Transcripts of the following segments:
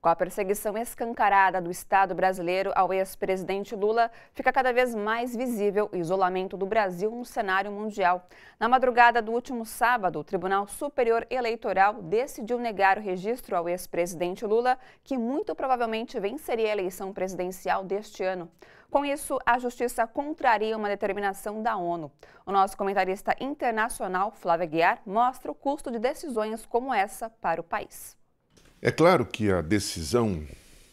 Com a perseguição escancarada do Estado brasileiro ao ex-presidente Lula, fica cada vez mais visível o isolamento do Brasil no cenário mundial. Na madrugada do último sábado, o Tribunal Superior Eleitoral decidiu negar o registro ao ex-presidente Lula, que muito provavelmente venceria a eleição presidencial deste ano. Com isso, a justiça contraria uma determinação da ONU. O nosso comentarista internacional, Flávio Aguiar, mostra o custo de decisões como essa para o país. É claro que a decisão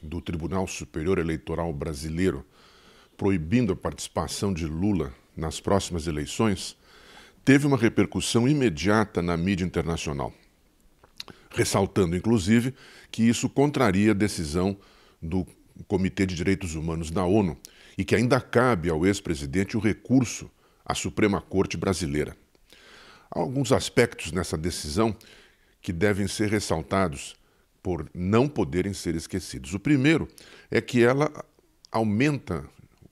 do Tribunal Superior Eleitoral Brasileiro proibindo a participação de Lula nas próximas eleições teve uma repercussão imediata na mídia internacional, ressaltando inclusive que isso contraria a decisão do Comitê de Direitos Humanos da ONU e que ainda cabe ao ex-presidente o recurso à Suprema Corte Brasileira. Há alguns aspectos nessa decisão que devem ser ressaltados por não poderem ser esquecidos. O primeiro é que ela aumenta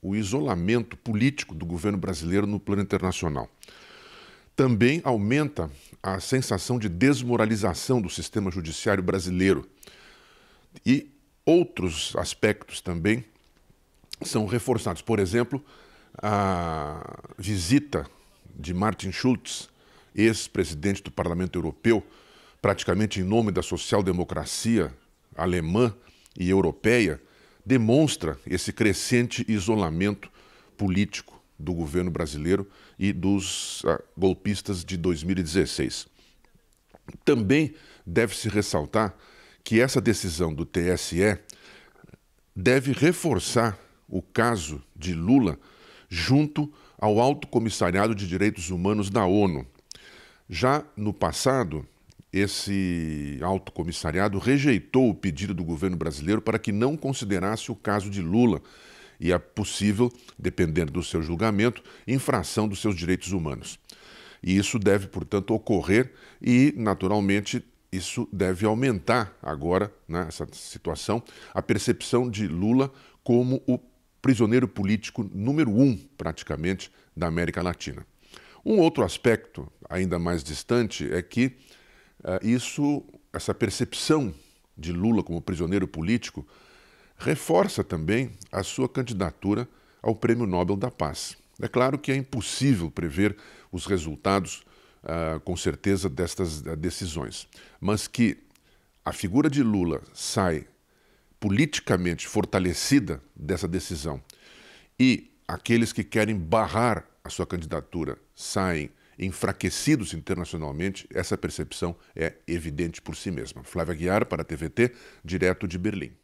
o isolamento político do governo brasileiro no plano internacional. Também aumenta a sensação de desmoralização do sistema judiciário brasileiro. E outros aspectos também são reforçados. Por exemplo, a visita de Martin Schulz, ex-presidente do Parlamento Europeu, praticamente em nome da social-democracia alemã e europeia, demonstra esse crescente isolamento político do governo brasileiro e dos ah, golpistas de 2016. Também deve-se ressaltar que essa decisão do TSE deve reforçar o caso de Lula junto ao Alto Comissariado de Direitos Humanos da ONU. Já no passado, esse alto comissariado rejeitou o pedido do governo brasileiro para que não considerasse o caso de Lula e a possível, dependendo do seu julgamento, infração dos seus direitos humanos. E isso deve, portanto, ocorrer e, naturalmente, isso deve aumentar agora, nessa né, situação, a percepção de Lula como o prisioneiro político número um, praticamente, da América Latina. Um outro aspecto, ainda mais distante, é que ah, isso, essa percepção de Lula como prisioneiro político reforça também a sua candidatura ao Prêmio Nobel da Paz. É claro que é impossível prever os resultados, ah, com certeza, destas ah, decisões, mas que a figura de Lula sai politicamente fortalecida dessa decisão e aqueles que querem barrar a sua candidatura saem enfraquecidos internacionalmente, essa percepção é evidente por si mesma. Flávia Guiar, para a TVT, direto de Berlim.